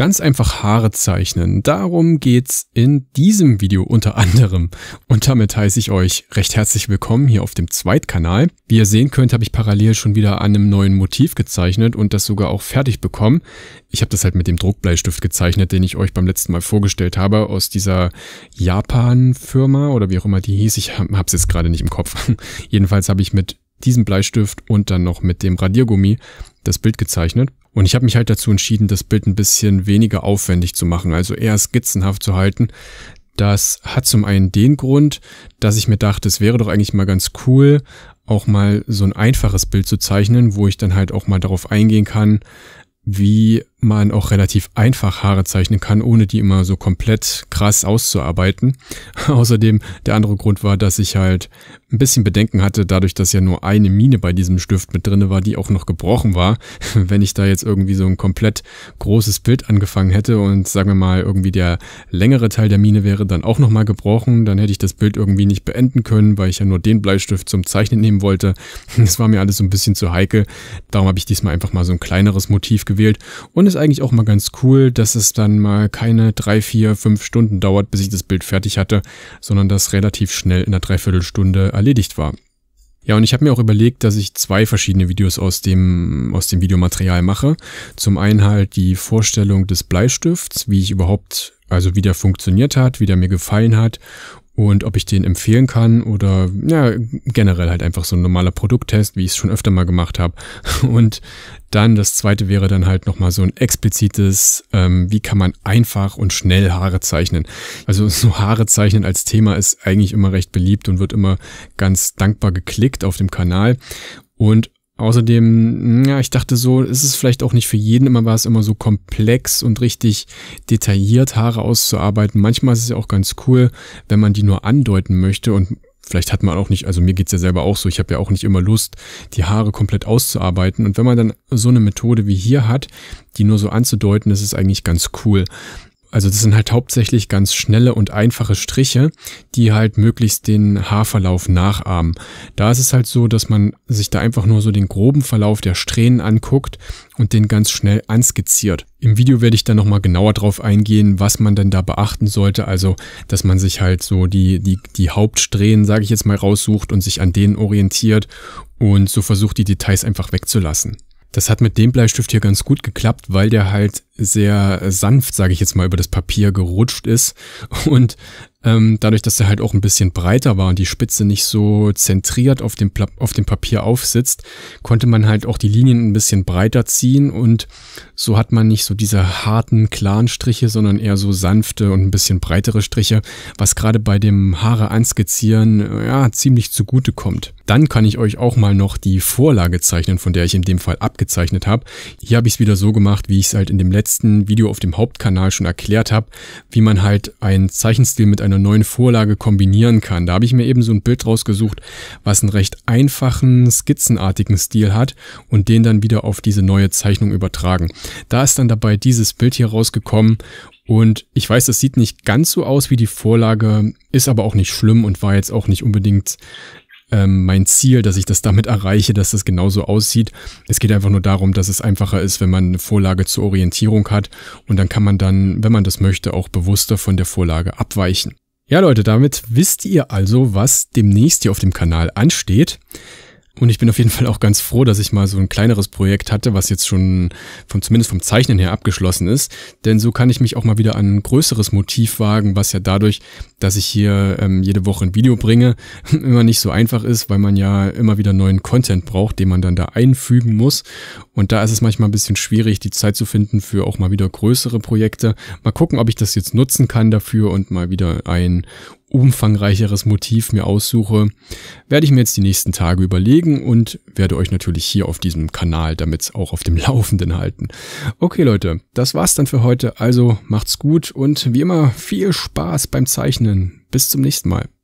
ganz einfach Haare zeichnen. Darum geht's in diesem Video unter anderem. Und damit heiße ich euch recht herzlich willkommen hier auf dem Zweitkanal. Wie ihr sehen könnt, habe ich parallel schon wieder an einem neuen Motiv gezeichnet und das sogar auch fertig bekommen. Ich habe das halt mit dem Druckbleistift gezeichnet, den ich euch beim letzten Mal vorgestellt habe, aus dieser Japan-Firma oder wie auch immer die hieß. Ich habe es jetzt gerade nicht im Kopf. Jedenfalls habe ich mit diesem Bleistift und dann noch mit dem Radiergummi das Bild gezeichnet. Und ich habe mich halt dazu entschieden, das Bild ein bisschen weniger aufwendig zu machen, also eher skizzenhaft zu halten. Das hat zum einen den Grund, dass ich mir dachte, es wäre doch eigentlich mal ganz cool, auch mal so ein einfaches Bild zu zeichnen, wo ich dann halt auch mal darauf eingehen kann, wie man auch relativ einfach Haare zeichnen kann, ohne die immer so komplett krass auszuarbeiten. Außerdem, der andere Grund war, dass ich halt ein bisschen Bedenken hatte, dadurch, dass ja nur eine Mine bei diesem Stift mit drinne war, die auch noch gebrochen war. Wenn ich da jetzt irgendwie so ein komplett großes Bild angefangen hätte und sagen wir mal irgendwie der längere Teil der Mine wäre dann auch nochmal gebrochen, dann hätte ich das Bild irgendwie nicht beenden können, weil ich ja nur den Bleistift zum Zeichnen nehmen wollte. Das war mir alles so ein bisschen zu heikel. Darum habe ich diesmal einfach mal so ein kleineres Motiv gewählt und es eigentlich auch mal ganz cool, dass es dann mal keine drei, vier, fünf Stunden dauert, bis ich das Bild fertig hatte, sondern das relativ schnell in einer Dreiviertelstunde erledigt war. Ja, und ich habe mir auch überlegt, dass ich zwei verschiedene Videos aus dem, aus dem Videomaterial mache. Zum einen halt die Vorstellung des Bleistifts, wie ich überhaupt, also wie der funktioniert hat, wie der mir gefallen hat und ob ich den empfehlen kann oder ja, generell halt einfach so ein normaler Produkttest, wie ich es schon öfter mal gemacht habe. Und dann das zweite wäre dann halt nochmal so ein explizites, ähm, wie kann man einfach und schnell Haare zeichnen. Also so Haare zeichnen als Thema ist eigentlich immer recht beliebt und wird immer ganz dankbar geklickt auf dem Kanal. Und Außerdem, hm, ja, ich dachte so, ist es vielleicht auch nicht für jeden, immer war es immer so komplex und richtig detailliert, Haare auszuarbeiten. Manchmal ist es ja auch ganz cool, wenn man die nur andeuten möchte und vielleicht hat man auch nicht, also mir geht's ja selber auch so, ich habe ja auch nicht immer Lust, die Haare komplett auszuarbeiten. Und wenn man dann so eine Methode wie hier hat, die nur so anzudeuten, ist es eigentlich ganz cool. Also das sind halt hauptsächlich ganz schnelle und einfache Striche, die halt möglichst den Haarverlauf nachahmen. Da ist es halt so, dass man sich da einfach nur so den groben Verlauf der Strähnen anguckt und den ganz schnell anskizziert. Im Video werde ich dann nochmal genauer drauf eingehen, was man denn da beachten sollte. Also, dass man sich halt so die, die, die Hauptsträhnen, sage ich jetzt mal, raussucht und sich an denen orientiert und so versucht, die Details einfach wegzulassen. Das hat mit dem Bleistift hier ganz gut geklappt, weil der halt sehr sanft, sage ich jetzt mal, über das Papier gerutscht ist. Und ähm, dadurch, dass er halt auch ein bisschen breiter war und die Spitze nicht so zentriert auf dem, auf dem Papier aufsitzt, konnte man halt auch die Linien ein bisschen breiter ziehen und so hat man nicht so diese harten, klaren Striche, sondern eher so sanfte und ein bisschen breitere Striche, was gerade bei dem Haare anskizzieren ja, ziemlich zugute kommt. Dann kann ich euch auch mal noch die Vorlage zeichnen, von der ich in dem Fall abgezeichnet habe. Hier habe ich es wieder so gemacht, wie ich es halt in dem letzten letzten Video auf dem Hauptkanal schon erklärt habe, wie man halt einen Zeichenstil mit einer neuen Vorlage kombinieren kann. Da habe ich mir eben so ein Bild rausgesucht, was einen recht einfachen, skizzenartigen Stil hat und den dann wieder auf diese neue Zeichnung übertragen. Da ist dann dabei dieses Bild hier rausgekommen und ich weiß, das sieht nicht ganz so aus wie die Vorlage, ist aber auch nicht schlimm und war jetzt auch nicht unbedingt ähm, mein Ziel, dass ich das damit erreiche, dass das genauso aussieht. Es geht einfach nur darum, dass es einfacher ist, wenn man eine Vorlage zur Orientierung hat und dann kann man dann, wenn man das möchte, auch bewusster von der Vorlage abweichen. Ja Leute, damit wisst ihr also, was demnächst hier auf dem Kanal ansteht. Und ich bin auf jeden Fall auch ganz froh, dass ich mal so ein kleineres Projekt hatte, was jetzt schon vom, zumindest vom Zeichnen her abgeschlossen ist. Denn so kann ich mich auch mal wieder an ein größeres Motiv wagen, was ja dadurch, dass ich hier ähm, jede Woche ein Video bringe, immer nicht so einfach ist, weil man ja immer wieder neuen Content braucht, den man dann da einfügen muss. Und da ist es manchmal ein bisschen schwierig, die Zeit zu finden für auch mal wieder größere Projekte. Mal gucken, ob ich das jetzt nutzen kann dafür und mal wieder ein umfangreicheres Motiv mir aussuche, werde ich mir jetzt die nächsten Tage überlegen und werde euch natürlich hier auf diesem Kanal damit auch auf dem Laufenden halten. Okay Leute, das war's dann für heute, also macht's gut und wie immer viel Spaß beim Zeichnen. Bis zum nächsten Mal.